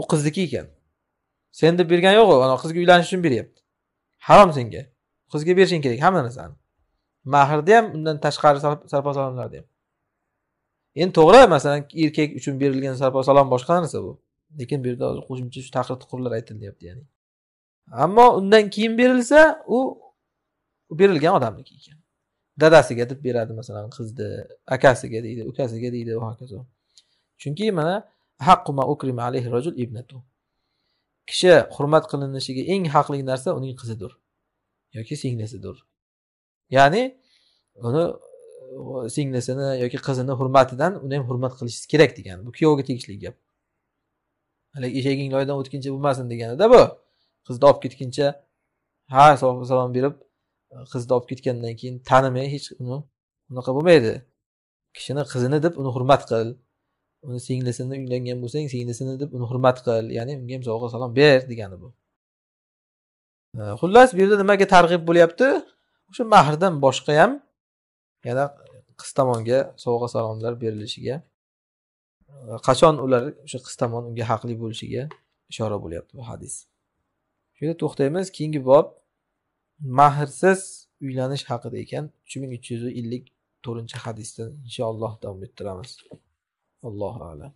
u qizniki ekan sen deb bergani yo'q u qizga uylanish uchun beryapti harom senga qizga berishing kerak hamma narsani mahrni ham undan tashqari sarpa salomlarni ham endi to'g'ri masalan erkak uchun berilgan sarpo salom boshqa narsa bu lekin bu yerda hozir qo'shimcha shu tahrir tuqurlar aytilyapti ya'ni ammo undan keyin berilsa u berilgan odamniki ekan dadasiga deb beradi masalan qizni akasiga deydi ukasiga deydi va hokazo chunki mana ukrima alayhi rajul kishi hurmat qilinishiga eng haqli narsa uning qizidir yoki singlisidir ya'ni uni singlisini yoki qizini hurmatidan uni ham hurmat qilishingiz kerak degan bu kuyovga tegishli gap haligi eshaging loydan o'tguncha bo'lmasin deganida bu qizni olib ketguncha ha salom berib e, qizni olib ketgandan keyin tanimay hech uni unaqa bo'lmaydi kishini qizini deb uni hurmat qil uni singlisini uylangan bo'lsang singlisini deb uni hurmat qil ya'ni unga ham sovg'a salom ber degani bu e, xullas bu yerda nimaga targ'ib bo'lyapti o'sha mahrdan boshqa ham yana qiz tomonga sovg'a salomlar berilishiga e, qachon ular o'sha qiz tomon unga haqli bo'lishiga ishora bo'lyapti bu hadis shu yerda to'xtaymiz keyingi bob mahrsiz uylanish haqida ekan uch ming uch yuz ellik to'rtinchi hadisdan inshaalloh davom ettiramiz allohu alam